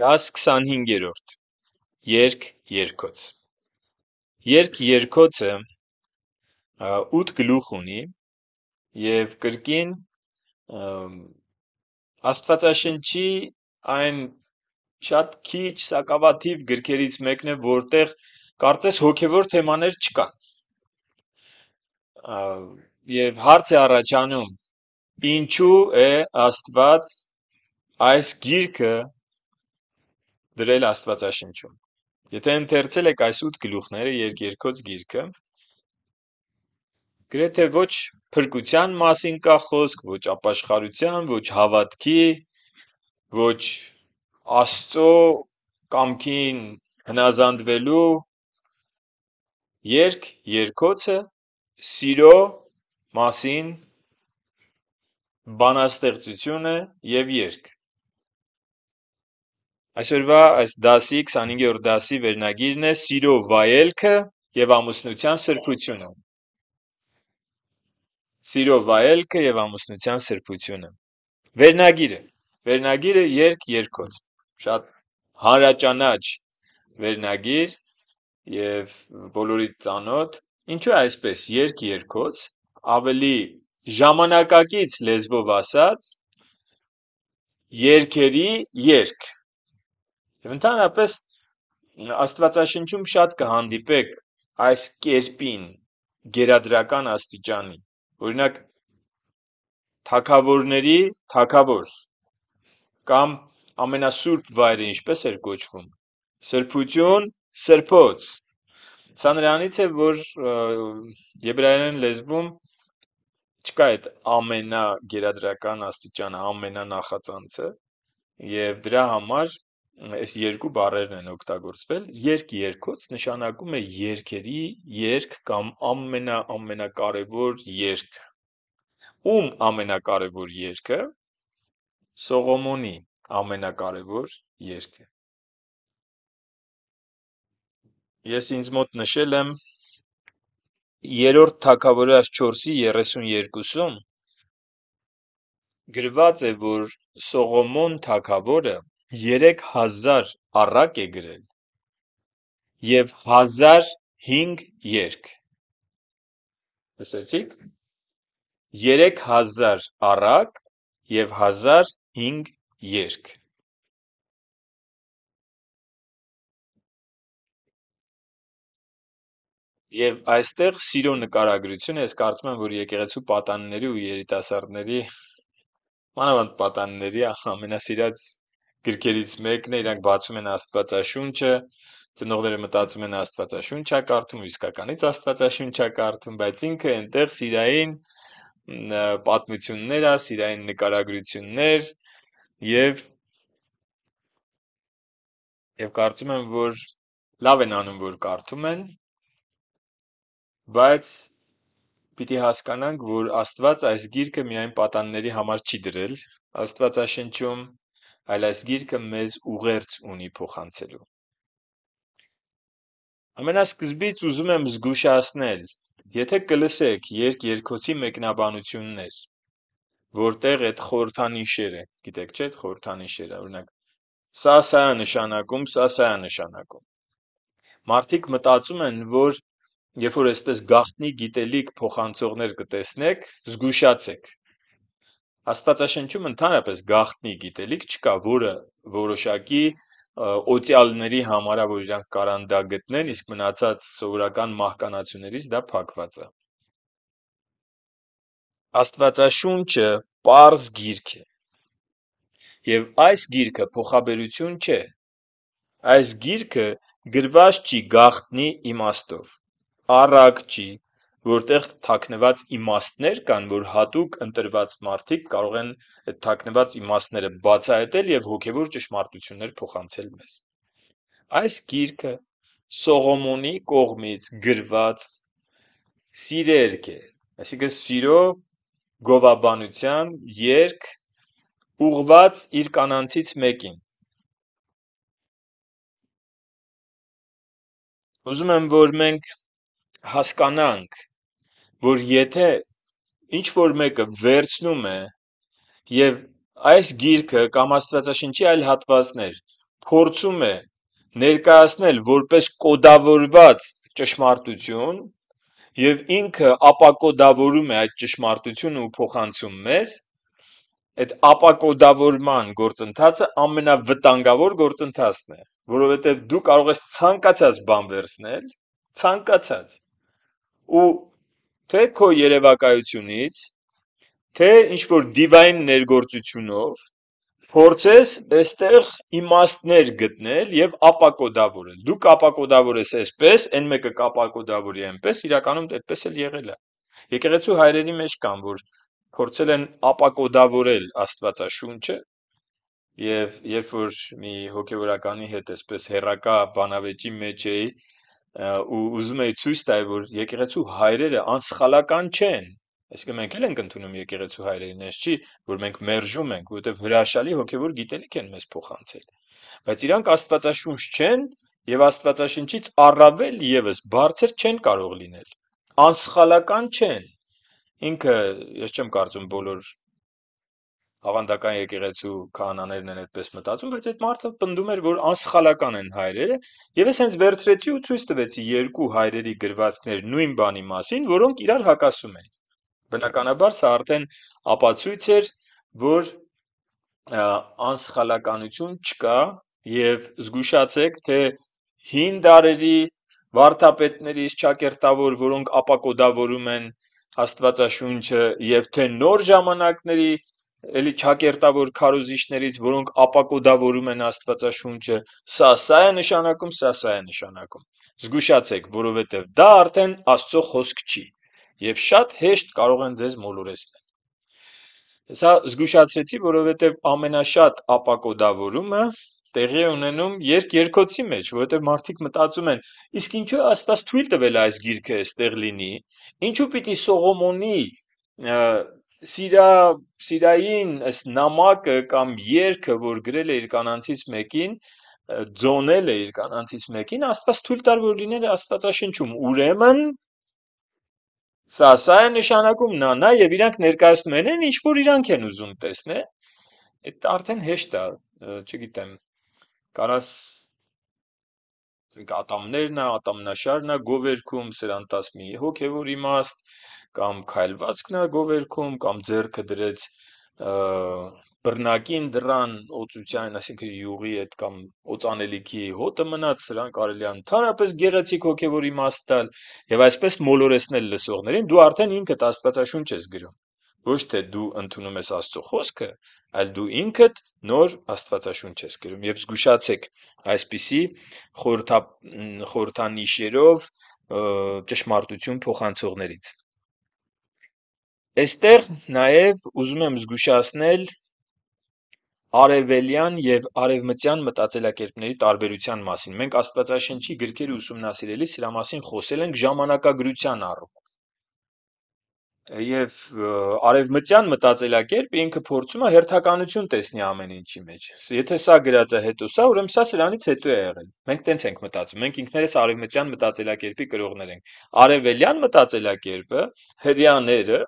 Գաս 25-րդ Երկ երկոց Երկ երկոցը 8 գլուխ ունի եւ կրկին Աստվածաշնչի այն շատ քիչ սակավաթիվ գրքերից մեկն է, որտեղ կարծես հոգեվոր թեմաներ չկան։ Եվ հարց է առաջանում, ինչու է Աստված այս գիրքը դրել Աստվածաշնչում։ Եթե ընթերցել եք այս 8 գլուխները Երկերքոց գիրքը, գրեթե ոչ փրկության մասին կա խոսք, ոչ ապաշխարության, ոչ հավատքի, ոչ Աստծո կամքին հնազանդվելու երկ երկոցը սիրո մասին բանաստեղծությունը եւ երկ Այսօրվա այս դասի 25-րդ դասի վերնագիրն է Սիրո վայելքը եւ ամուսնության սրբությունը։ Սիրո վայելքը եւ ամուսնության սրբությունը։ Վերնագիրը։ Վերնագիրը երկ երկոց։ Շատ հանրաճանաչ վերնագիր եւ բոլորի ծանոթ։ Ինչու այսպես երկ երկոց ավելի ժամանակակից լեզվով ասած երկերի երկ երկ Եվ ընդհանրապես Աստվածաշնչում շատ կհանդիպեք այս կերպին գերադրական աստիճանի։ Օրինակ թակավորների թակավոր կամ ամենասուրբ վայրը ինչպես էր կոչվում։ Սրբություն, սրբոց։ Սա նրանից է, որ եբրայերեն լեզվում չկա այդ ամենա գերադրական աստիճանը, ամենանախածանցը, եւ դրա համար այս երկու բառերն են օգտագործվել։ Երկ երկոց նշանակում է երկերի երկ կամ ամենա ամենակարևոր երկ։ Ում ամենակարևոր երկը Սողոմոնի ամենակարևոր երկը։ Ես ինձ մոտ նշել եմ երրորդ թագավորած 4-ի 32-ում գրված է, որ Սողոմոն թագավորը երեք հազար առակ է գրել և հազար հինգ երկ։ Լսեցիք։ Երեք հազար առակ և հազար հինգ երկ։ Եվ այստեղ սիրո նկարագրությունը, ես կարծում եմ, որ եկեղեցու պատանիների ու երիտասարդների, մանավանդ պատանիների ամենասիրած գրքերից մեկն է, իրանք բացում են Աստվածաշունչը, ծնողները մտածում են Աստվածաշունչ է կարդում, իսկականից Աստվածաշունչ է կարդում, բայց ինքը այնտեղ սիրային պատմություններ է, սիրային նկարագրություններ եւ եւ կարծում եմ, որ լավ են անում, որ կարդում են, բայց պիտի հասկանանք, որ Աստված այս գիրքը միայն պատանների համար չի դրել։ Աստվածաշնչում այլ այս գիրքը մեզ ուղերձ ունի փոխանցելու։ Ամենասկզբից ուզում եմ զգուշացնել, եթե կլսեք երկ-երկոցի մեկնաբանություններ, որտեղ այդ խորհրդանիշերը, գիտեք չէ, խորհրդանիշերը, օրինակ սա սա է նշանակում, սա սա է նշանակում։ Մարդիկ մտածում են, որ երբ որ այսպես գախտնի գիտելիք փոխանցողներ կտեսնեք, զգուշացեք, Աստվածաշնչում ընդհանրապես գաղտնի գիտելիք չկա, որը որոշակի օտիալների համար է, որ իրանք կարան դա գտնեն, իսկ մնացած սովորական մահկանացուներից դա փակված է։ Աստվածաշունչը པարզ գիրք է։ Եվ այս գիրքը փոխաբերություն չէ։ Այս գիրքը գրված չի գախտնի իմաստով, առակ չի, որտեղ թաքնված իմաստներ կան, որ հատուկ ընտրված մարդիկ կարող են այդ թաքնված իմաստները բացահայտել եւ հոգեվոր ճշմարտություններ փոխանցել մեզ։ Այս գիրքը Սողոմոնի կողմից գրված սիրերք է, այսինքն սիրո գովաբանության երկ ուղված իր կանանցից մեկին։ Ուզում եմ, որ մենք հասկանանք որ եթե ինչ որ մեկը վերցնում է եւ այս գիրքը կամ Աստվածաշնչի այլ հատվածներ փորձում է ներկայացնել որպես կոդավորված ճշմարտություն եւ ինքը ապակոդավորում է այդ ճշմարտությունը ու փոխանցում մեզ այդ ապակոդավորման գործընթացը ամենավտանգավոր գործընթացն է որովհետեւ դու կարող ես ցանկացած բան վերցնել ցանկացած ու թե քո երևակայությունից, թե ինչ որ դիվայն ներգործությունով փորձես այստեղ իմաստներ գտնել եւ ապակոդավորել։ Դու կապակոդավորես այսպես, այն մեկը կապակոդավորի այնպես, իրականում այդպես էլ եղել է։ Եկեղեցու հայրերի մեջ կան, որ փորձել են ապակոդավորել Աստվածաշունչը եւ երբ որ մի հոգեորականի հետ այսպես հերակա բանավեճի մեջ էի, ու ուզում էի ցույց տալ, որ եկեղեցու հայրերը անսխալական չեն։ Այսինքն մենք էլ ենք ընդունում եկեղեցու հայրերին, ես չի, որ մենք մերժում ենք, որովհետև հրաշալի հոգևոր գիտելիք են մեզ փոխանցել։ Բայց իրանք Աստվածաշունչ չեն եւ Աստվածաշնչից առավել եւս բարձր չեն կարող լինել։ Անսխալական չեն։ Ինքը ես չեմ կարծում բոլոր ավանդական եկեղեցու քահանաներն են այդպես մտածում, բայց այդ մարդը պնդում էր, որ անսխալական են հայրերը, եւ ես հենց վերցրեցի ու ցույց տվեցի երկու հայրերի գրվածքներ նույն բանի մասին, որոնք իրար հակասում են։ Բնականաբար սա արդեն ապացույց էր, որ անսխալականություն չկա եւ զգուշացեք, թե հին դարերի վարդապետների ճակերտավոր, որոնք ապակոդավորում են Աստվածաշունչը եւ թե նոր ժամանակների էլի ճակերտավոր քարոզիչներից, որոնք ապակոդավորում են Աստվածաշունչը, սա սա է նշանակում, սա սա է նշանակում։ Զգուշացեք, որովհետև դա արդեն Աստծո խոսք չի, եւ շատ հեշտ կարող են ձեզ մոլորեցնել։ Սա զգուշացրեցի, որովհետև ամենաշատ ապակոդավորումը տեղի ունենում երկերկոցի մեջ, որովհետև մարդիկ մտածում են, իսկ ինչու Աստված թույլ տվել այս գիրքը այստեղ լինի, ինչու պիտի Սողոմոնի սիրա սիրային այս նամակը կամ երկը, որ գրել է իր կանանցից մեկին, ձոնել է իր կանանցից մեկին, Աստված թույլ տար, որ լիներ Աստվածաշնչում։ Ուրեմն սա սա է նշանակում նա նա եւ իրանք ներկայացնում են այն, ինչ որ իրանք են ուզում տեսնել։ Այդ արդեն հեշտ է, չգիտեմ։ Կարաս ատամներն է, ատամնաշարն է գովերքում, սրանտաս մի հոգևոր իմաստ, իմ կամ քայլվածքն է գովերքում, կամ ձեռքը դրեց բռնակին դրան օծության, այսինքն յուղի հետ կամ օծանելիքի հոտը մնաց, սրան կարելի է ընդհանրապես գեղեցիկ հոգևոր իմաստ տալ եւ այսպես մոլորեսնել լսողներին, դու արդեն ինքդ Աստվածաշունչ ես գրում։ Ոչ թե դու ընդունում ես Աստծո խոսքը, այլ դու ինքդ նոր Աստվածաշունչ ես գրում եւ զգուշացեք այսպիսի խորհրդանիշերով ճշմարտություն փոխանցողներից։ Այստեղ նաև ուզում եմ զգուշացնել արևելյան եւ արևմտյան մտածելակերպների տարբերության մասին։ Մենք Աստվածաշնչի գրքերը ուսումնասիրելիս սրա մասին խոսել ենք ժամանակագրության առումով։ Եվ արևմտյան մտածելակերպը ինքը փորձում է հերթականություն տեսնի ամեն ինչի մեջ։ Եթե սա գրած է հետո սա, ուրեմն սա սրանից հետո է եղել։ Մենք տենց ենք մտածում։ Մենք ինքներս արևմտյան մտածելակերպի կրողներ ենք։ Արևելյան մտածելակերպը հрьяաները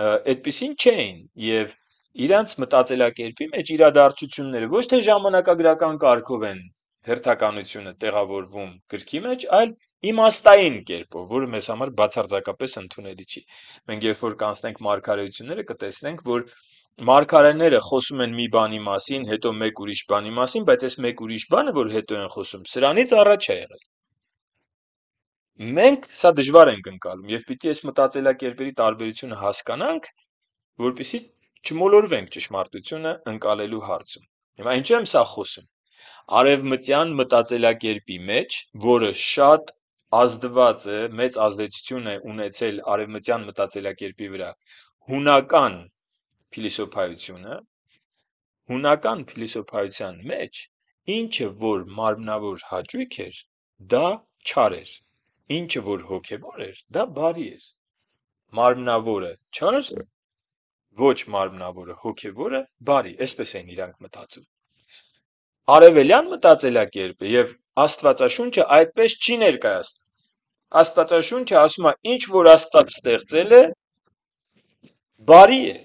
այդպեսին չէին եւ իրանց մտածելակերպի մեջ իրադարձությունները ոչ թե ժամանակագրական կարգով են հերթականությունը տեղավորվում գրքի մեջ, այլ իմաստային կերպով, որը մեզ համար բացարձակապես ընդունելի չի։ Մենք երբ որ կանցնենք մարգարեությունները, կտեսնենք, որ մարգարեները խոսում են մի բանի մասին, հետո մեկ ուրիշ բանի մասին, բայց այս մեկ ուրիշ բանը, որ հետո են խոսում, սրանից առաջ է եղել։ Մենք սա դժվար ենք ընկալում եւ պիտի այս մտածելակերպերի տարբերությունը հասկանանք, որpիսի չմոլորվենք ճշմարտությունը ընկալելու հարցում։ Հիմա ինչու եմ սա խոսում։ Արևմտյան մտածելակերպի մեջ, որը շատ ազդված է, մեծ ազդեցություն է ունեցել արևմտյան մտածելակերպի վրա հունական փիլիսոփայությունը, հունական փիլիսոփայության մեջ ինչը որ մարմնավոր հաճույք էր, դա չար էր։ Ինչը որ հոգևոր էր, դա բարի էր։ Մարմնավորը չար, ոչ մարմնավորը հոգևորը բարի, այսպես էին իրանք մտածում։ Արևելյան մտածելակերպը եւ Աստվածաշունչը այդպես չի ներկայացնում։ Աստվածաշունչը ասում է, ինչ որ Աստված ստեղծել է, բարի է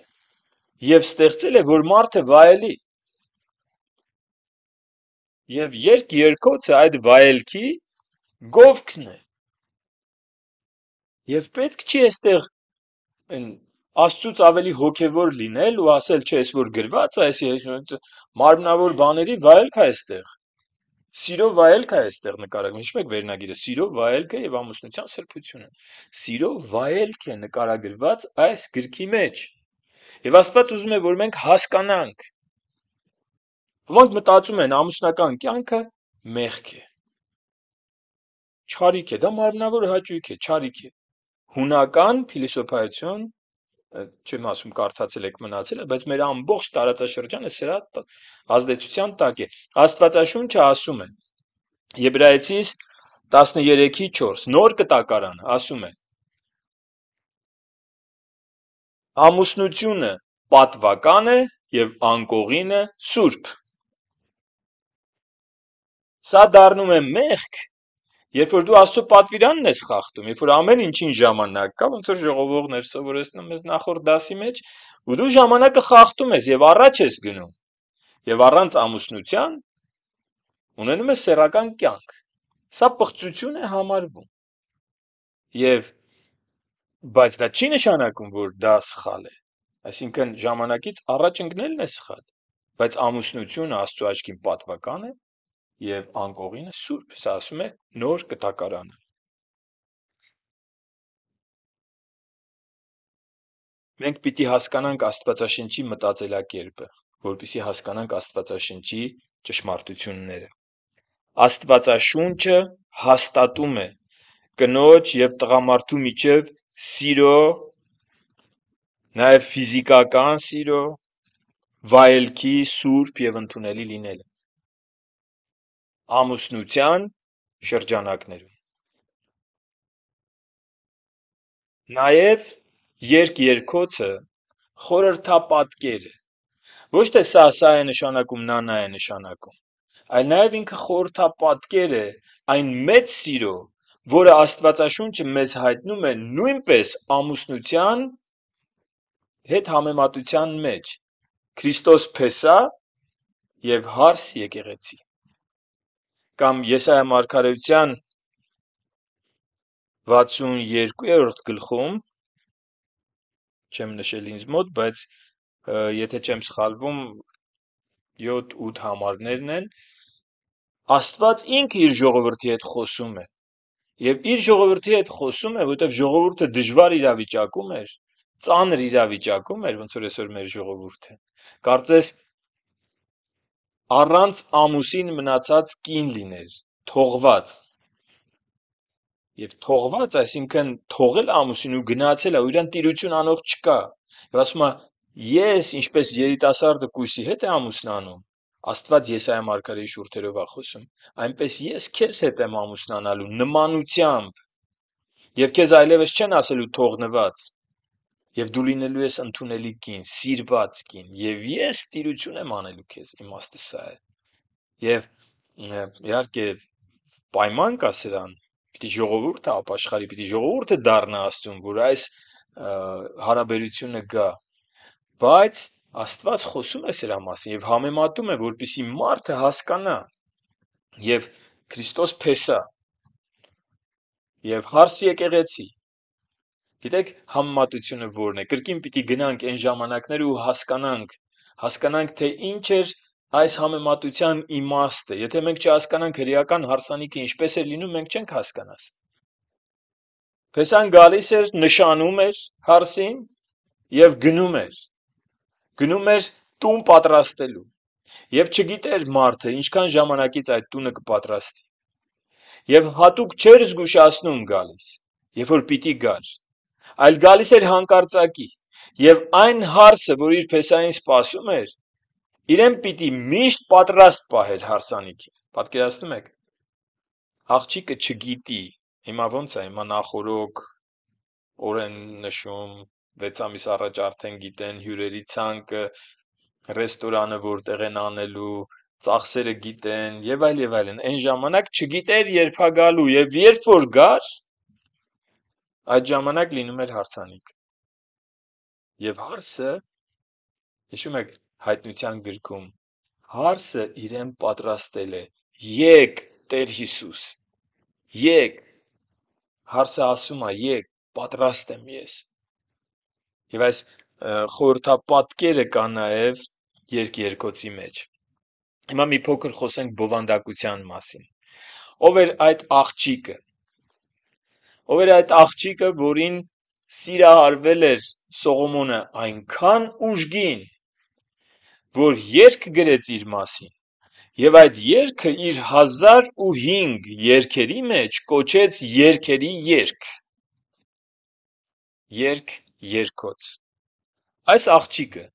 եւ ստեղծել է, որ մարդը վայելի։ Եվ երկ երկոցը այդ վայելքի գովքն է։ Եվ պետք չի այստեղ Աստծուց ավելի հոգևոր լինել ու ասել, չէ, ես որ գրված է, այս մարմնավոր բաների վայելք է այստեղ։ Սիրո վայելք է այստեղ նկարագրվում։ Ինչու՞ եք վերնագիրը սիրո վայելքը եւ ամուսնության սրբությունը։ Սիրո վայելք է նկարագրված այս գրքի մեջ։ Եվ Աստված ուզում է, որ մենք հասկանանք։ Ոմանք մտածում են ամուսնական կյանքը մեղք է։ Չարիք է, դա մարմնավոր հաճույք է, չարիք է հունական փիլիսոփայություն չեմ ասում կարդացել եք մնացել, բայց մեր ամբողջ տարածաշրջանը սրա ազդեցության տակ է։ Աստվածաշունչը ասում է Եբրայեցիս 13-ի 4 նոր կտակարան ասում է Ամուսնությունը պատվական է եւ անկողինը սուրբ։ Սա դառնում է մեղք, Երբ որ դու Աստծո պատվիրանն ես խախտում, երբ որ ամեն ինչին ժամանակ կա, ոնց որ ժողովողներ սովորեցնում ես նախորդ դասի մեջ, ու դու ժամանակը խախտում ես եւ առաջ ես գնում։ Եվ առանց ամուսնության ունենում ես սեռական կյանք։ Սա պղծություն է համարվում։ Եվ բայց դա չի նշանակում, որ դա սխալ է։ Այսինքն ժամանակից առաջ ընկնելն է սխալ, բայց ամուսնությունը Աստծո աչքին պատվական է և անկողինը սուրբ, սա ասում է նոր կտակարանը։ Մենք պիտի հասկանանք Աստվածաշնչի մտածելակերպը, որպիսի հասկանանք Աստվածաշնչի ճշմարտությունները։ Աստվածաշունչը հաստատում է կնոջ եւ տղամարդու միջև սիրո, նաև ֆիզիկական սիրո, վայելքի, սուրբ եւ ընդունելի լինելը ամուսնության շրջանակներում։ Նաև երկ-երկոցը խորհրդապատկեր է։ Ոչ թե սա սա է նշանակում, նա նա է նշանակում, այլ նաև ինքը խորհրդապատկեր է այն մեծ սիրո, որը Աստվածաշունչը մեզ հայտնում է նույնպես ամուսնության հետ համեմատության մեջ։ Քրիստոս փեսա եւ հարս եկեղեցի կամ Եսայա մարգարեության 62-րդ գլխում չեմ նշել ինձ մոտ, բայց եթե չեմ սխալվում 7-8 համարներն են Աստված ինքը իր ժողովրդի հետ խոսում է եւ իր ժողովրդի հետ խոսում է, որովհետեւ ժողովուրդը դժվար իրավիճակում էր, ծանր իրավիճակում էր, ոնց որ այսօր մեր ժողովուրդը։ Կարծես առանց ամուսին մնացած կին լիներ, թողված։ Եվ թողված, այսինքն թողել ամուսին ու գնացել է, ու իրան տիրություն անող չկա։ Եվ ասում է, ես ինչպես երիտասարդը կույսի հետ է ամուսնանում, Աստված Եսայա մարգարեի շուրթերով է խոսում, այնպես ես քեզ հետ եմ ամուսնանալու նմանությամբ։ Եվ քեզ այլևս չեն ասելու թողնված, եւ դու լինելու ես ընդունելի կին, սիրված կին, եւ ես տիրություն եմ անելու քեզ, իմաստը սա է։ Եվ իհարկե պայման կա սրան, պիտի ժողովուրդը ապաշխարի, պիտի ժողովուրդը դառնա Աստծուն, որ այս հարաբերությունը գա։ Բայց Աստված խոսում է սրա մասին եւ համեմատում է, որպիսի մարդը հասկանա։ Եվ Քրիստոս փեսա։ Եվ հարս եկեղեցի Գիտեք, համեմատությունը որն է։ Կրկին պիտի գնանք այն ժամանակները ու հասկանանք, հասկանանք, թե ինչ էր այս համեմատության իմաստը։ Եթե մենք չհասկանանք հրեական հարսանիքը ինչպես էր լինում, մենք չենք հասկանաս։ Քեսան գալիս էր, նշանում էր հարսին եւ գնում էր։ Գնում էր տուն պատրաստելու։ Եվ չգիտեր մարդը ինչքան ժամանակից այդ տունը կպատրաստի։ Եվ հատուկ չէր զգուշացնում գալիս, երբ որ պիտի գար, այլ գալիս էր հանկարծակի։ Եվ այն հարսը, որ իր փեսային սպասում էր, իրեն պիտի միշտ պատրաստ պահեր հարսանիքին։ Պատկերացնում եք։ Աղջիկը չգիտի, հիմա ոնց է, հիմա նախորոք օրեն նշում, 6 ամիս առաջ արդեն գիտեն հյուրերի ցանկը, ռեստորանը որտեղ են անելու, ծախսերը գիտեն եւ այլ եւ այլն։ Այն ժամանակ չգիտեր երբ է գալու եւ երբ որ գար, Այդ ժամանակ լինում էր հարցանիք։ Եվ հարսը, հիշում եք հայտնության գրքում, հարսը իրեն պատրաստել է. «Եկ, Տեր Հիսուս, եկ»։ Հարսը ասում է. «Եկ, պատրաստ եմ ես»։ Եվ այս խորհրդապատկերը կա նաև երկերկոցի մեջ։ Հիմա մի փոքր խոսենք բովանդակության մասին։ Ո՞վ էր այդ աղջիկը, ով էր այդ աղջիկը, որին սիրահարվել էր Սողոմոնը այնքան ուժգին, որ երկ գրեց իր մասին։ Եվ այդ երգը իր 1005 երգերի մեջ կոչեց երգերի երգ։ Երգ երկոց։ Այս աղջիկը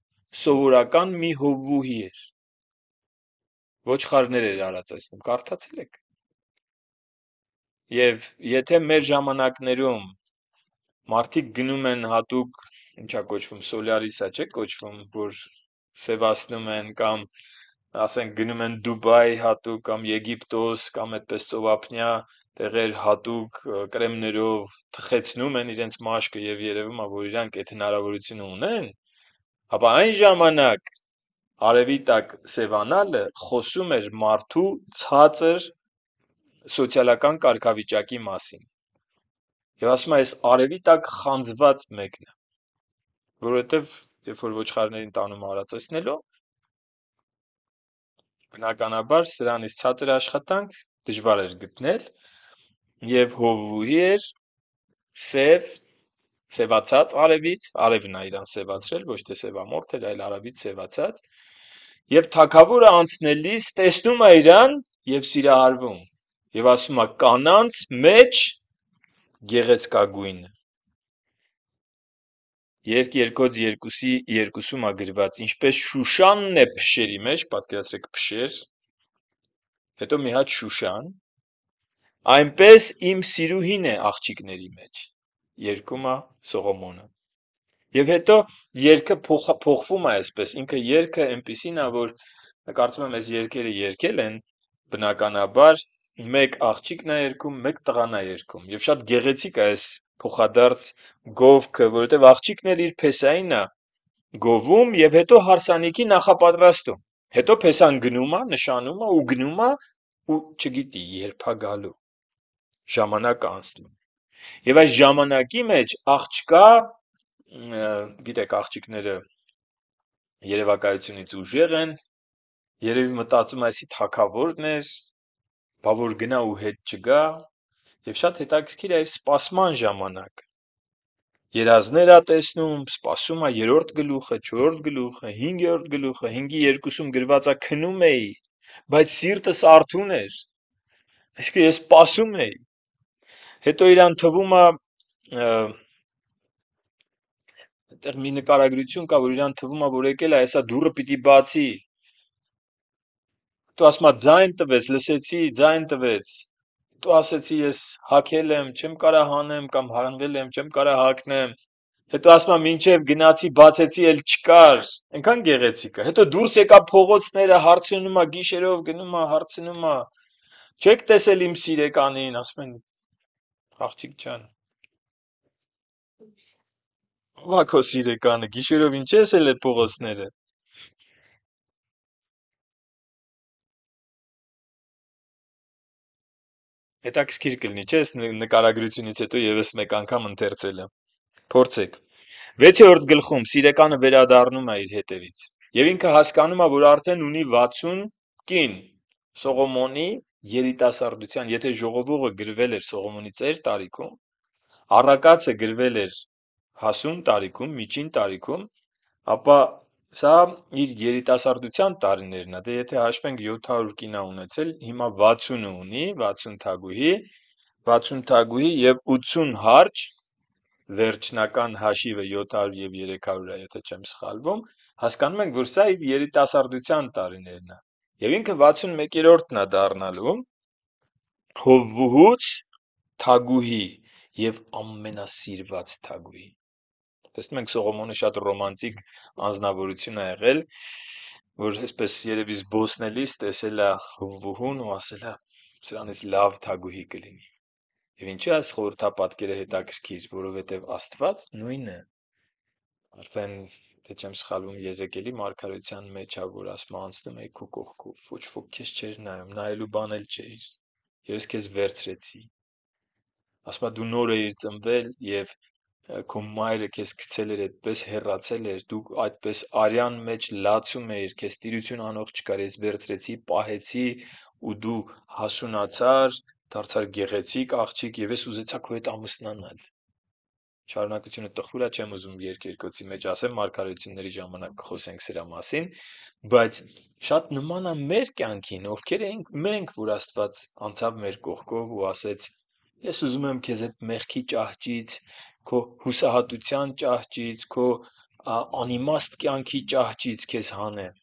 սովորական մի հովվուհի էր։ Ոչխարներ էր արած այսնում, կարդացել եք։ Եվ եթե մեր ժամանակներում մարդիկ գնում են հատուկ, ինչա կոչվում, Solaris-ա չէ կոչվում, որ սևացնում են կամ ասենք գնում են Դուբայ հատուկ կամ Եգիպտոս կամ այդպես ծովափնյա տեղեր հատուկ կրեմներով թխեցնում են իրենց մաշկը եւ երևում է որ իրանք այդ հնարավորությունը ունեն ապա այն ժամանակ արևի տակ սևանալը խոսում էր մարդու ցածր սոցիալական կարգավիճակի մասին։ Եվ ասում է, այս արևի տակ խանձված մեկն է, որովհետև երբ որ ոչխարներին տանում արածեցնելու, բնականաբար սրանից ցածր աշխատանք դժվար էր գտնել եւ հովուի էր սև սևացած արևից, արևն է իրան սևացրել, ոչ թե սևամորթ էր, այլ արևից սևացած։ Եվ թակավորը անցնելիս տեսնում է իրան եւ սիրահարվում եւ ասում է կանանց մեջ գեղեցկագույնը Երկ երկոց երկուսի երկուսում ագրված, ինչպես շուշանն է փշերի մեջ, պատկերացրեք փշեր, հետո մի հատ շուշան, այնպես իմ սիրուհին է աղջիկների մեջ, երկումա Սողոմոնը։ Եվ հետո երկը փոխ, փոխվում է այսպես, ինքը երկը այնպեսին է, որ կարծում եմ այս երկերը երկել են, բնականաբար մեկ աղջիկն է երգում, մեկ տղան է երգում եւ շատ գեղեցիկ է այս փոխադարձ գովքը, որովհետեւ աղջիկն էլ իր փեսային է գովում եւ հետո հարսանիքի նախապատրաստում։ Հետո փեսան գնում է, նշանում է ու գնում է ու չգիտի երբա գալու։ Ժամանակ անցնում։ Եվ այս ժամանակի մեջ աղջկա գիտեք աղջիկները երևակայությունից ուժեղ են, երևի մտածում այսի թակավորներ, բա որ գնա ու հետ չգա, եւ շատ հետաքրքիր է այս սպասման ժամանակը։ Երազներ ա տեսնում, սպասում ա երրորդ գլուխը, չորրորդ գլուխը, 5-րդ գլուխը, 5-ի 2-ում գրված ա քնում էի, բայց սիրտս արթուն էր։ Այսինքն ես սպասում էի։ Հետո իրան թվում ա այդտեղ մի նկարագրություն կա, որ իրան թվում ա, որ եկել է, այսա դուրը պիտի բացի, դու ասում ես ձայն տվեց, լսեցի, ձայն տվեց։ Դու ասեցի ես հակել եմ, չեմ կարա հանեմ կամ հանվել եմ, չեմ կարա հակնեմ։ Հետո ասում եմ ինչև գնացի, բացեցի, էլ չկար։ Էնքան գեղեցիկ է։ Հետո դուրս եկա փողոցները, հարցնում է գիշերով գնում է, հարցնում է։ Չեք տեսել իմ սիրեկանին, ասում են աղջիկ ջան։ Ո՞վ է քո սիրեկանը, գիշերով ինչ ես էլ այդ փողոցները։ Հետաքրքիր կլինի, չէ՞, այս նկարագրությունից հետո եւս մեկ անգամ ընթերցելը։ Փորձեք։ Վեցի օրդ գլխում սիրեկանը վերադառնում է իր հետևից։ Եվ ինքը հասկանում է, որ արդեն ունի 60 կին Սողոմոնի երիտասարդության, եթե ժողովողը գրվել էր Սողոմոնի ծեր տարիքում, առակացը գրվել էր հասուն տարիքում, միջին տարիքում, ապա Սա իր երիտասարդության տարիներն է։ Դե եթե հաշվենք 700 կինա ունեցել, հիմա 60-ը ունի, 60 թագուհի, 60 թագուհի եւ 80 հարճ վերջնական հաշիվը 700 եւ 300 է, եթե չեմ սխալվում, հասկանում ենք, որ սա իր երիտասարդության տարիներն է։ Եվ ինքը 61-րդն է դառնալու Հովվուհուց թագուհի եւ ամենասիրված թագուհի։ Տեսնում ենք Սողոմոնը շատ ռոմանտիկ անznավորություն է եղել, որ այսպես երևի զբոսնելիս տեսել է հովվուհուն ու ասել է սրանից լավ թագուհի կլինի։ Եվ ինչի՞ այս խորհրդապատկերը հետաքրքիր, որովհետև Աստված նույնն է։ Արդեն թե չեմ սխալվում Եզեկելի մարգարեության մեջ հա որ ասма անցնում էի քո կողքով, ոչ ոք քեզ չէր նայում, նայելու բան էլ չէր։ Ես քեզ վերցրեցի։ Ասма դու նոր էիր ծնվել եւ քո մայրը քեզ գցել էր այդպես, հեռացել էր, դու այդպես արյան մեջ լացում էիր, քեզ տիրություն անող չկար, ես վերցրեցի, պահեցի ու դու հասունացար, դարձար գեղեցիկ աղջիկ եւ ես ուզեցա քո հետ ամուսնանալ։ Շարունակությունը տխուր է, չեմ ուզում երկերկոցի մեջ ասեմ, մարգարեությունների ժամանակ կխոսենք սրա մասին, բայց շատ նման է մեր կյանքին, ովքեր ենք մենք, որ Աստված անցավ մեր կողքով ու ասեց Ես ուզում եմ քեզ այդ մեղքի ճահճից, քո հուսահատության ճահճից, քո անիմաստ կյանքի ճահճից քեզ հանեմ։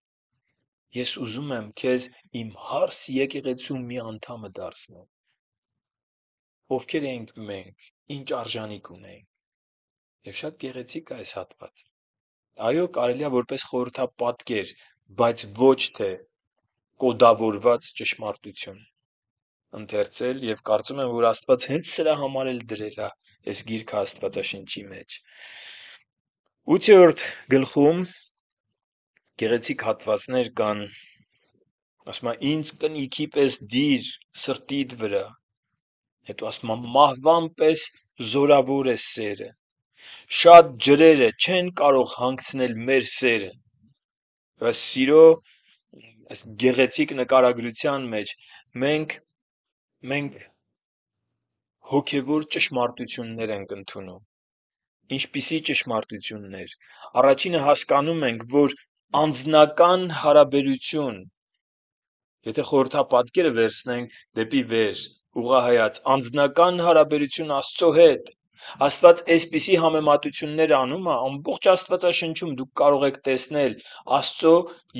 Ես ուզում եմ քեզ իմ հարս եկեղեցու մի անդամը դարձնել։ Ովքեր ենք մենք, ինչ արժանիք ունենք։ Եվ շատ գեղեցիկ է այս հատվածը։ Այո, կարելի է որպես խորհրդապատկեր, բայց ոչ թե կոդավորված ճշմարտություն ընթերցել եւ կարծում եմ, որ Աստված հենց սրա համար էլ դրել է այս գիրքը Աստվածաշնչի մեջ։ 8-րդ գլխում գեղեցիկ հատվածներ կան ասում է ինձ կնիքի պես դիր սրտիդ վրա հետո ասում է մահվան պես զորավոր է սերը շատ ջրերը չեն կարող հանգցնել մեր սերը այս սիրո այս գեղեցիկ նկարագրության մեջ մենք մենք հոգևոր ճշմարտություններ ենք ընդունում։ Ինչպիսի ճշմարտություններ։ Առաջինը հասկանում ենք, որ անձնական հարաբերություն, եթե խորհրդապատկերը վերցնենք դեպի վեր, ուղահայաց, անձնական հարաբերություն Աստծո հետ, Աստված այսպիսի համեմատություններ անում է ամբողջ Աստվածաշնչում դուք կարող եք տեսնել Աստծո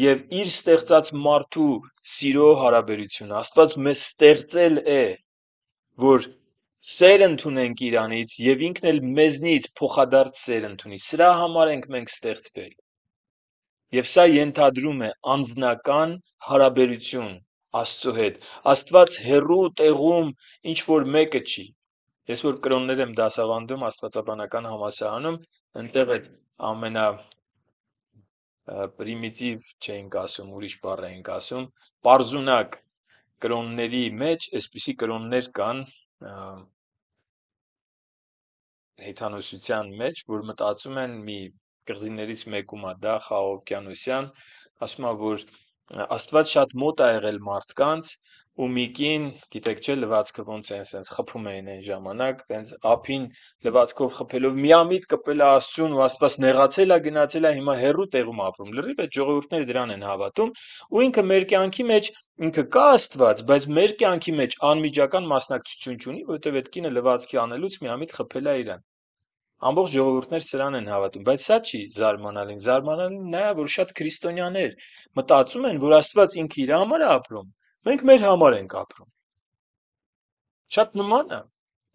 եւ իր ստեղծած մարդու սիրո հարաբերությունը։ Աստված մեզ ստեղծել է, որ սեր ընդունենք Իրանից եւ ինքն էլ մեզնից փոխադարձ սեր ընդունի։ Սրա համար ենք մենք ստեղծվել։ Եվ սա ենթադրում է անznական հարաբերություն Աստծո հետ։ Աստված հերու տեղում ինչ որ մեկը չի, Ես որ կրոններ եմ դասավանդում աստվածաբանական համալսարանում, ընտեղ այդ ամենա պրիմիտիվ չենք ասում, ուրիշ բառ ենք ասում, parzunak կրոնների մեջ այսպիսի կրոններ կան հեթանոսության մեջ, որ մտածում են մի կղզիներից մեկում է դա Խաղովկյանոսյան, ասում է, որ Աստված շատ մոտ է եղել մարդկանց, ու Միկին, գիտեք չէ, լվացքը ոնց են սենց խփում էին այն ժամանակ, տենց ափին լվացքով խփելով միամիտ կպել Աստծուն ու Աստված նեղացել է, գնացել է, հիմա հերրու տեղում ապրում։ Լրիվ այդ ժողովուրդները դրան են հավատում, ու ինքը մեր կյանքի մեջ ինքը կա Աստված, բայց մեր կյանքի մեջ անմիջական մասնակցություն չունի, որովհետև այդ կինը լվացքի անելուց միամիտ խփել է իրան։ Ամբողջ ժողովուրդներ սրան են հավատում, բայց սա չի զարմանալին։ Զարմանալին նա է, որ շատ քրիստոնյաներ մտածում են, որ Աստված ինքը իր համար է ապրում Մենք մեր համար ենք ապրում։ Շատ նման է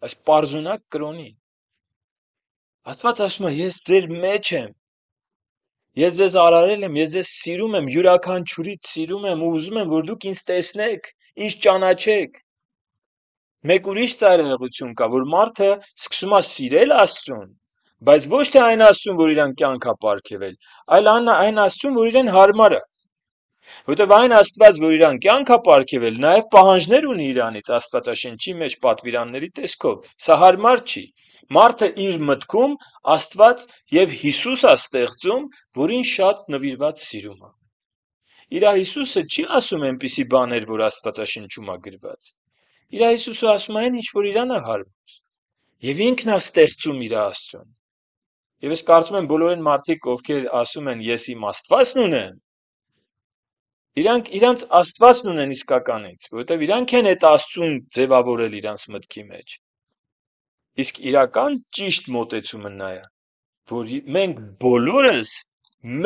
այս parzunակ կրոնին։ Աստված ասում է. ես ձեր մեջ եմ։ Ես ձեզ արարել եմ, ես ձեզ սիրում եմ, յուրաքանչյուրից սիրում եմ ու ուզում եմ, որ դուք ինձ տեսնեք, ինձ ճանաչեք։ Մեկ ուրիշ ծայրահեղություն կա, որ մարդը սկսում է սիրել Աստծուն, բայց ոչ թե այն Աստծուն, որ իրան կյանքա ապարգևել, այլ այն այն Աստծուն, որ իրեն հարմար է։ Որտեւ այն Աստված, որ իրան կյանք է ապարգևել, նաև պահանջներ ունի իրանից Աստվածաշնչի մեջ պատվիրանների տեսքով։ Սա հարմար չի։ Մարդը իր մտքում Աստված եւ Հիսուս է ստեղծում, որին շատ նվիրված սիրում է։ Իր Հիսուսը չի ասում այնպիսի բաներ, որ Աստվածաշնչում է գրված։ Իր Հիսուսը ասում է այն, ինչ որ իրան է հարմար։ Եվ ինքն է ստեղծում իր Աստծուն։ Եվ ես կարծում եմ բոլորին մարդիկ, ովքեր ասում են ես իմ Աստվածն ունեմ, Իրանք իրանք Աստվածն ունեն իսկականից, որովհետև իրանք են այդ Աստծուն ձևավորել իրանք մտքի մեջ։ Իսկ իրական ճիշտ մտածումը նա է, որ մենք բոլորս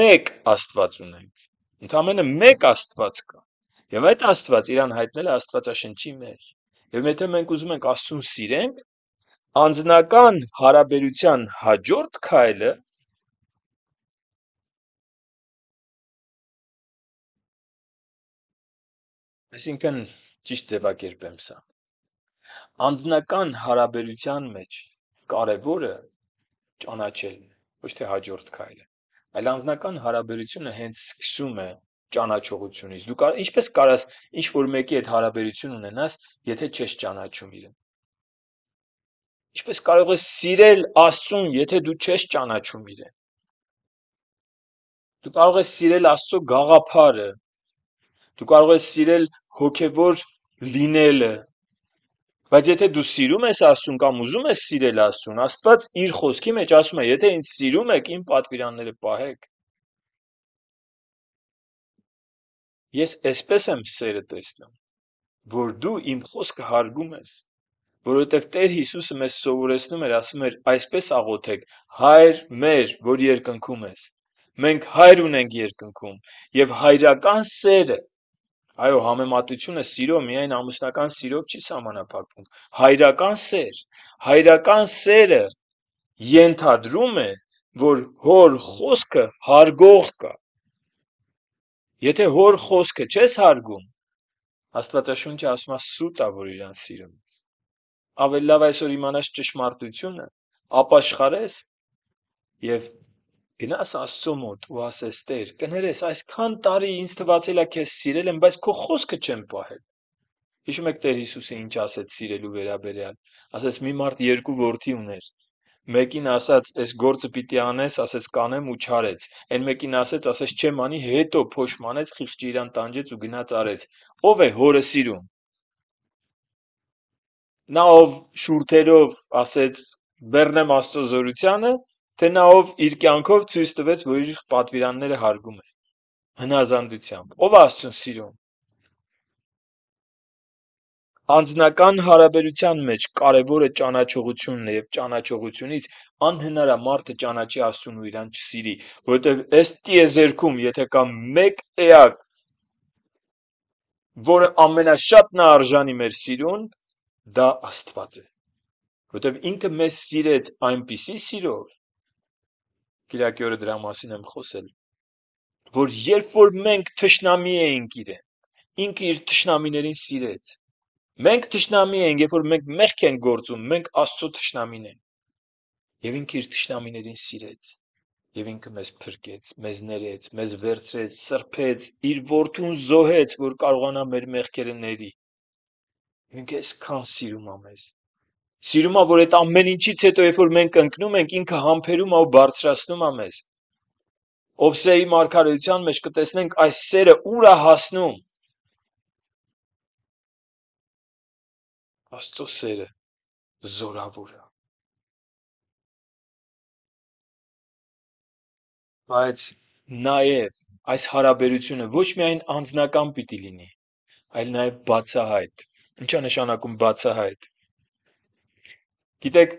մեկ Աստված ունենք։ Ընդամենը մեկ Աստված կա։ Եվ այդ Աստված իրան հայտնել է Աստվածաշնչի մեջ։ Եվ եթե մենք ուզում ենք Աստծուն սիրենք, անձնական հարաբերության հաջորդ քայլը Այսինքն ճիշտ ձևակերպեմ սա։ Անձնական հարաբերության մեջ կարևորը ճանաչելն է, ոչ թե հաջորդ քայլը։ Այլ անձնական հարաբերությունը հենց սկսում է ճանաչողությունից։ Դու կար, ինչպես կարաս ինչ որ մեկի հետ հարաբերություն ունենաս, եթե չես ճանաչում իրեն։ Ինչպես կարող ես սիրել Աստծուն, եթե դու չես ճանաչում իրեն։ Դու կարող ես սիրել Աստծո գաղափարը, Դու կարող ես սիրել հոգևոր լինելը, բայց եթե դու սիրում ես Աստծուն կամ ուզում ես սիրել Աստծուն, Աստված իր խոսքի մեջ ասում է, եթե ինձ սիրում եք, իմ պատվիրանները պահեք։ Ես այսպես եմ սերը տեսնում, որ դու իմ խոսքը հարգում ես, որովհետև Տեր Հիսուսը մեզ սովորեցնում էր, ասում էր, այսպես աղոթեք. Հայր մեր, որ երկնքում ես։ Մենք հայր ունենք երկնքում, եւ հայրական սերը Այո, համեմատությունը սիրո միայն ամուսնական սիրով չի սահմանափակվում։ Հայրական սեր, հայրական սերը ենթադրում է, որ հոր խոսքը հարգող կա։ Եթե հոր խոսքը չես հարգում, Աստվածաշունչը ասում է սուտ է, որ իրան սիրում ես։ Ավել լավ այսօր իմանաս ճշմարտությունը, ապաշխարես եւ գնաս Աստծո մոտ ու ասես Տեր, կներես, այսքան տարի ինձ թվացել է քեզ սիրել եմ, բայց քո խոսքը չեմ պահել։ Հիշում եք Տեր Հիսուսը ինչ ասեց սիրելու վերաբերյալ։ Ասես մի մարդ երկու որդի ուներ։ Մեկին ասաց, «Էս գործը պիտի անես», ասես կանեմ ու չարեց։ Այն մեկին ասաց, ասես չեմ անի, հետո փոշմանեց, խիղճը իրան տանջեց ու գնաց արեց։ Ո՞վ է հորը սիրում։ Նա ով շուրթերով ասեց, «Բեռնեմ Աստծո զորությանը», թե նա ով իր կյանքով ցույց տվեց, որ իր պատվիրանները հարգում է հնազանդությամբ։ Ով Աստծուն սիրում։ Անձնական հարաբերության մեջ կարևորը ճանաչողությունն է եւ ճանաչողությունից անհնար է մարդը ճանաչի Աստծուն ու իրան չսիրի, որովհետեւ այս տիեզերքում, եթե կա մեկ էակ, որը ամենաշատն է արժանի մեր սիրուն, դա Աստված է։ Որովհետև ինքը մեզ սիրեց այնպիսի սիրով, Կիրակի օրը դրա մասին եմ խոսել, որ երբ որ մենք թշնամի էինք իրեն, ինքը իր թշնամիներին սիրեց։ Մենք թշնամի ենք, երբ որ մենք մեղք են գործում, մենք Աստծո թշնամին ենք։ Եվ ինքը իր թշնամիներին սիրեց։ Եվ ինքը մեզ փրկեց, մեզ ներեց, մեզ վերցրեց, սրբեց, իր որդուն զոհեց, որ կարողանա մեր մեղքերը ների։ Ինքը այսքան սիրում է մեզ։ Սիրում ա, որ այդ ամեն ինչից հետո, երբ որ մենք ընկնում ենք, ինքը համբերում ա ու բարձրացնում ա մեզ։ Օվսեի մարգարեության մեջ կտեսնենք այս սերը ուր ա հասնում։ Աստծո սերը զորավոր է։ Բայց նաև այս հարաբերությունը ոչ միայն անձնական պիտի լինի, այլ նաև բացահայտ։ Ինչա նշանակում բացահայտ։ Գիտեք,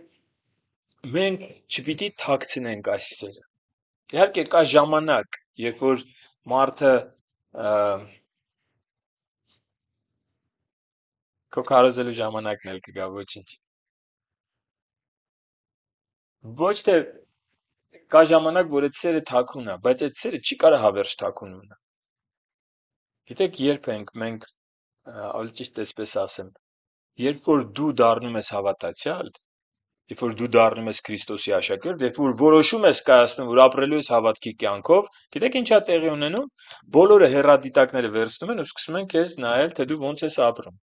մենք չպիտի թաքցնենք այս սերը։ Իհարկե կա ժամանակ, երբ որ մարդը քո կարոզելու ժամանակն էլ կգա ոչինչ։ Ոչ թե կա ժամանակ, որ այդ սերը թաքուն է, բայց այդ սերը չի կարող հավերժ թաքուն ունենա։ Գիտեք, երբ ենք մենք ավելի ճիշտ էսպես ասեմ, երբ որ դու դառնում ես հավատացյալ, երբ որ դու դառնում ես Քրիստոսի աշակերտ, երբ որ որոշում ես կայացնում, որ ապրելու ես հավատքի կյանքով, գիտեք ինչա տեղի ունենում, բոլորը հերադիտակները վերցնում են ու սկսում են քեզ նայել, թե դու ոնց ես ապրում։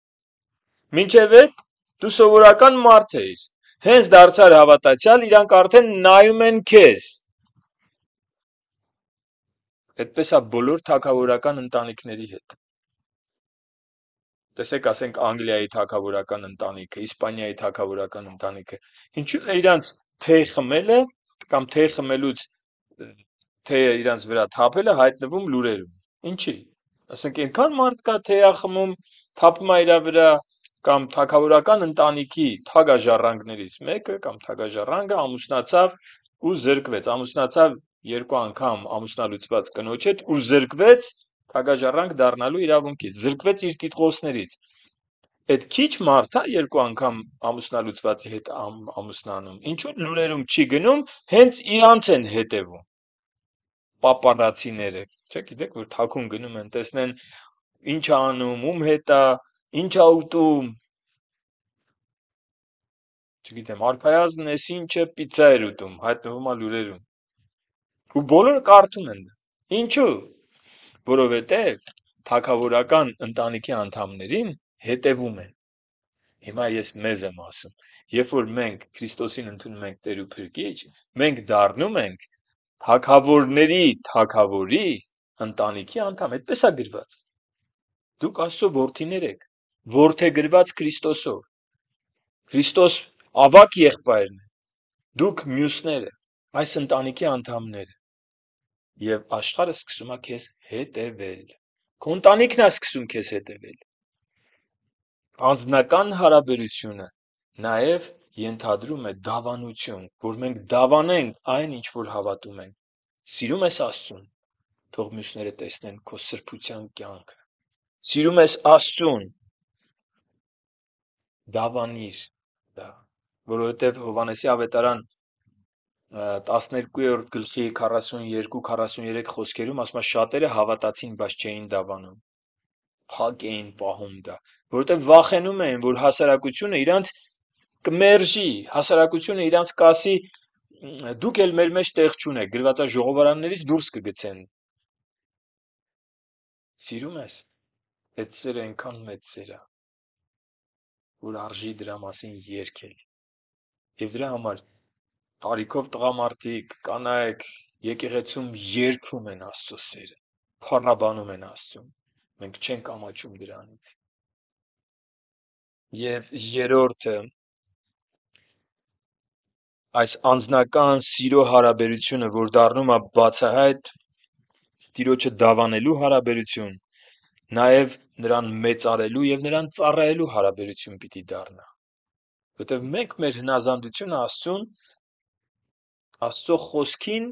Մինչև այդ դու սովորական մարդ ես։ Հենց դարձար հավատացյալ, իրանք արդեն նայում են քեզ։ Այդպես է բոլոր թակավորական ընտանիքների հետ տեսեք, ասենք Անգլիայի թակավորական ընտանիքը, Իսպանիայի թակավորական ընտանիքը, ինչու է իրանց թե խմելը կամ թե խմելուց թե իրանց վրա թափելը հայտնվում լուրերում։ Ինչի։ Ասենք այնքան մարդ կա թե ա խմում, թափում է իր վրա կամ թակավորական ընտանիքի թագաժառանգներից մեկը կամ թագաժառանգը ամուսնացավ ու զրկվեց։ Ամուսնացավ երկու անգամ ամուսնալուծված կնոջ հետ ու զրկվեց հագաժառանգ դառնալու իրավունքից, զրկվեց իր տիտղոսներից։ Այդ քիչ մարդա երկու անգամ ամուսնալուծվածի հետ ամ, ամուսնանում։ Ինչու լուրերում չի գնում, հենց իրանց են հետևում։ Պապարացիները, չէ՞ գիտեք, որ թաքուն գնում են, տեսնեն ինչ անում, ում հետ է, ինչ ա ուտում, չգիտեմ, արքայազն էս ինչը պիցա էր ուտում, հայտնվում է լուրերում։ Ու բոլորը կարդում են։ Ինչու՞ որովհետև թակավորական ընտանիքի անդամներին հետևում են։ Հիմա ես մեզ եմ ասում, երբ որ մենք Քրիստոսին ընդունում ենք Տեր ու Փրկիչ, մենք դառնում ենք թակավորների թակավորի ընտանիքի անդամ, այդպես է գրված։ Դուք Աստծո որդիներ եք, ворթ է գրված Քրիստոսով։ Քրիստոս ավակ եղբայրն է։ Դուք մյուսները, այս ընտանիքի անդամները եւ աշխարհը սկսում է քեզ հետևել։ Քո ընտանիքն է սկսում քեզ հետևել։ Անձնական հարաբերությունը նաեւ ենթադրում է դավանություն, որ մենք դավանենք այն, ինչ որ հավատում ենք։ Սիրում ես Աստծուն, թող մյուսները տեսնեն քո սրբության կյանքը։ Սիրում ես Աստծուն, դավանիր դա, որովհետև Հովանեսի ավետարան 12-րդ գլխի 42-43 խոսքերում ասում է շատերը հավատացին, բայց չէին դավանում։ Փակ էին պահում դա, որովհետև վախենում էին, որ հասարակությունը իրանց կմերժի, հասարակությունը իրանց կասի դուք էլ մեր մեջ տեղ չունեք, գրվածա ժողովարաններից դուրս կգցեն։ Սիրում ես։ Այդ սերը այնքան մեծ սեր է, որ արժի դրա մասին երգել։ Եվ դրա համար տարիքով տղամարդիկ, կանայք եկեղեցում երգում են Աստծո սերը, փառաբանում են Աստծուն։ Մենք չենք ամաչում դրանից։ Եվ երրորդը այս անznական սիրո հարաբերությունը, որ դառնում է բացահայտ Տիրոջը դավանելու հարաբերություն, նաև նրան մեծարելու եւ նրան ծառայելու հարաբերություն պիտի դառնա։ Որտեւ մենք մեր հնազանդությունը Աստծուն Աստծո խոսքին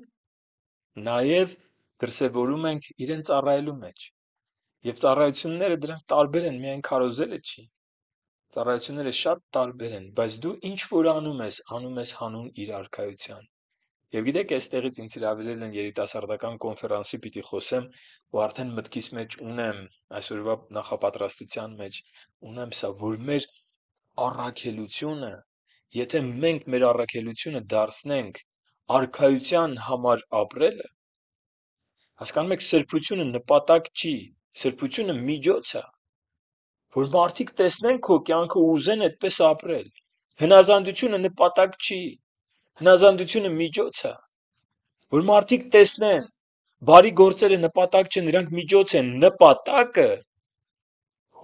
նաև դրսևորում ենք իրեն ծառայելու մեջ։ Եվ ծառայությունները դրանք տարբեր են, միայն քարոզելը չի։ Ծառայությունները շատ տարբեր են, բայց դու ինչ որ անում ես, անում ես հանուն իր արքայության։ Եվ գիտեք, այստեղից ինձ հրավիրել են երիտասարդական կոնֆերանսի պիտի խոսեմ, ու արդեն մտքիս մեջ ունեմ այսօրվա նախապատրաստության մեջ ունեմ սա, որ մեր առաքելությունը, եթե մենք մեր առաքելությունը դարձնենք արքայության համար ապրելը, հասկանում եք, սրբությունը նպատակ չի, սրբությունը միջոց է, որ մարդիկ տեսնեն քո կյանքը ու ուզեն այդպես ապրել։ Հնազանդությունը նպատակ չի, հնազանդությունը միջոց է, որ մարդիկ տեսնեն, բարի գործերը նպատակ չեն, նրանք միջոց են, նպատակը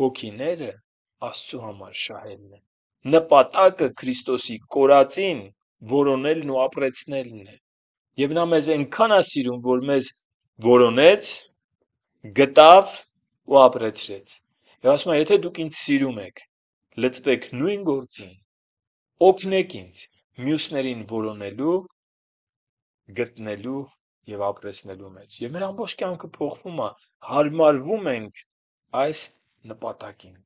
հոգիները Աստծո համար շահելն է։ Նպատակը Քրիստոսի կորածին որոնելն ու ապրեցնելն է։ Եվ նա մեզ այնքան է սիրում, որ մեզ որոնեց, գտավ ու ապրեցրեց։ Եվ ասում է, եթե դուք ինձ սիրում եք, լծվեք նույն գործին, օգնեք ինձ մյուսներին որոնելու, գտնելու եւ ապրեցնելու մեջ։ Եվ մեր ամբողջ կյանքը փոխվում է, հարմարվում ենք այս նպատակին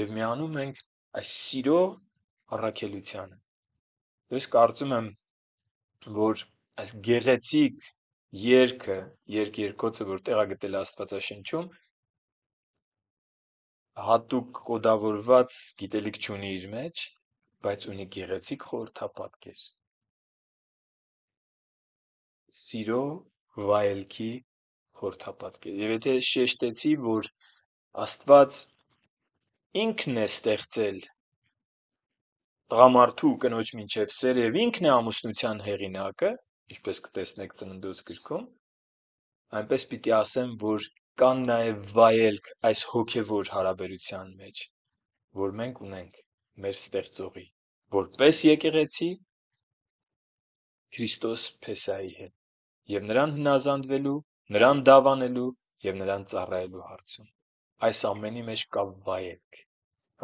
եւ միանում ենք այս սիրո առաքելությանը ես կարծում եմ որ այս գեղեցիկ երկը երկերկոցը որ տեղագտել Աստվածաշնչում հատուկ կոդավորված գիտելիք չունի իր մեջ, բայց ունի գեղեցիկ խորհրդապատկեր։ Սիրո վայելքի խորհրդապատկեր։ Եվ եթե շեշտեցի, որ Աստված ինքն է ստեղծել տղամարդու կնոջ միջև սերև ինքն է ամուսնության հեղինակը, ինչպես կտեսնեք ծննդոց գրքում, այնպես պիտի ասեմ, որ կան նաև վայելք այս հոգևոր հարաբերության մեջ, որ մենք ունենք մեր ստեղծողի, որպես եկեղեցի Քրիստոս Փեսայի հետ եւ նրան հնազանդվելու, նրան դավանելու եւ նրան ծառայելու հարցում։ Այս ամենի մեջ կա վայելք։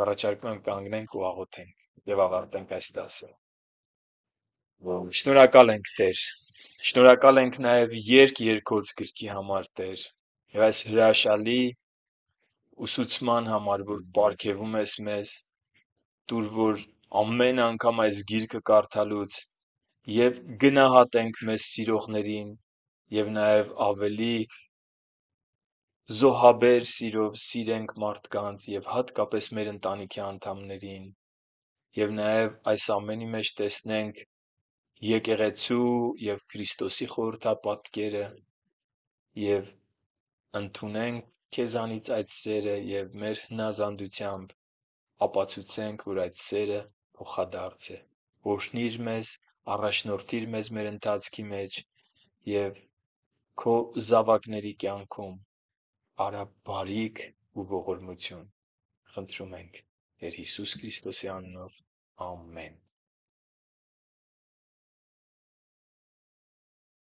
Առաջարկում եմ կանգնենք ու աղոթենք եւ ավարտենք այս դասը։ Շնորհակալ ենք Տեր։ Շնորհակալ ենք նաեւ երկ երկոց գրքի համար Տեր։ Եվ այս հրաշալի ուսուցման համար, որ բարգեւում ես մեզ, դուր որ ամեն անգամ այս գիրքը կարդալուց եւ գնահատենք մեզ սիրողներին եւ նաեւ ավելի զոհաբեր սիրով սիրենք մարդկանց եւ հատկապես մեր ընտանիքի անդամներին եւ նաեւ այս ամենի մեջ տեսնենք եկեղեցու եւ Քրիստոսի խորհրդապատկերը եւ ընդունենք քեզանից այդ սերը եւ մեր հնազանդությամբ ապացուցենք, որ այդ սերը փոխադարձ է։ Օրհնիր մեզ, առաջնորդիր մեզ մեր ընթացքի մեջ եւ քո զավակների կյանքում արա բարիք ու ողորմություն։ Խնդրում ենք Per Jesús Cristo sea honor. Amén.